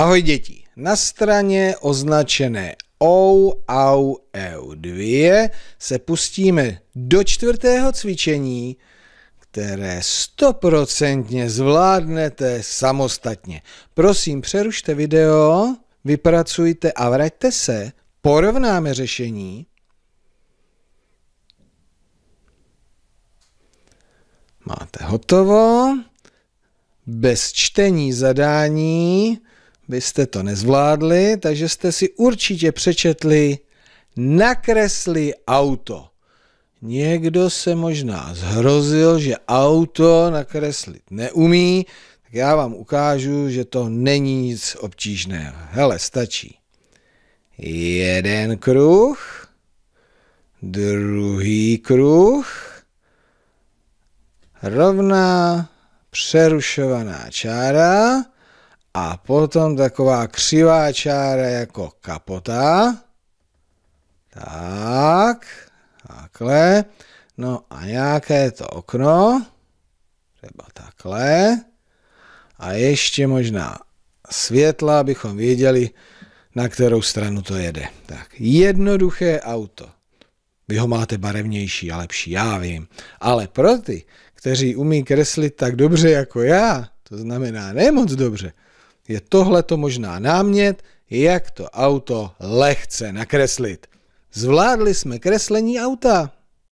Ahoj děti. Na straně označené OU, AU, EU 2 se pustíme do čtvrtého cvičení, které stoprocentně zvládnete samostatně. Prosím, přerušte video, vypracujte a vraťte se, porovnáme řešení. Máte hotovo. Bez čtení zadání byste to nezvládli, takže jste si určitě přečetli nakresli auto. Někdo se možná zhrozil, že auto nakreslit neumí, tak já vám ukážu, že to není nic obtížného. Hele, stačí. Jeden kruh, druhý kruh, rovná přerušovaná čára, a potom taková křivá čára jako kapota. Tak, takhle. No a nějaké to okno, třeba takhle. A ještě možná světla, abychom věděli, na kterou stranu to jede. Tak, jednoduché auto. Vy ho máte barevnější a lepší, já vím. Ale pro ty, kteří umí kreslit tak dobře jako já, to znamená nemoc dobře, je tohle to možná námět, jak to auto lehce nakreslit. Zvládli jsme kreslení auta.